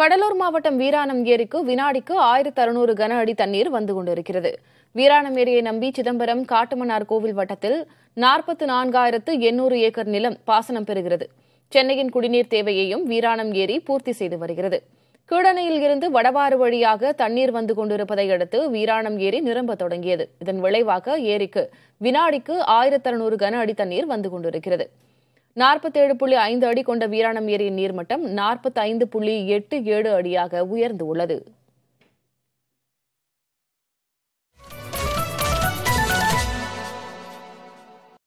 கடலூர் மாவட்டம் வீராணம் ஏரிக்கு வினாடிக்கு ஆயிரத்து அறுநூறு கன அடி தண்ணீர் வந்து கொண்டிருக்கிறது வீராணம் ஏரியை நம்பி சிதம்பரம் காட்டுமன்னார் கோவில் வட்டத்தில் நாற்பத்து நான்காயிரத்து எண்ணூறு ஏக்கர் நிலம் பாசனம் பெறுகிறது சென்னையின் குடிநீர் தேவையையும் வீராணம் ஏரி பூர்த்தி செய்து வருகிறது கீழணையில் இருந்து வடவாறு வழியாக தண்ணீர் வந்து கொண்டிருப்பதை அடுத்து வீராணம் ஏரி நிரம்ப தொடங்கியது இதன் விளைவாக ஏரிக்கு வினாடிக்கு ஆயிரத்து அறுநூறு கன அடி தண்ணீர் வந்து கொண்டிருக்கிறது நாற்பத்தேழு புள்ளி ஐந்து அடி கொண்ட வீராணம் ஏரியின் நீர்மட்டம் நாற்பத்தைந்து புள்ளி எட்டு ஏழு அடியாக உயர்ந்துள்ளது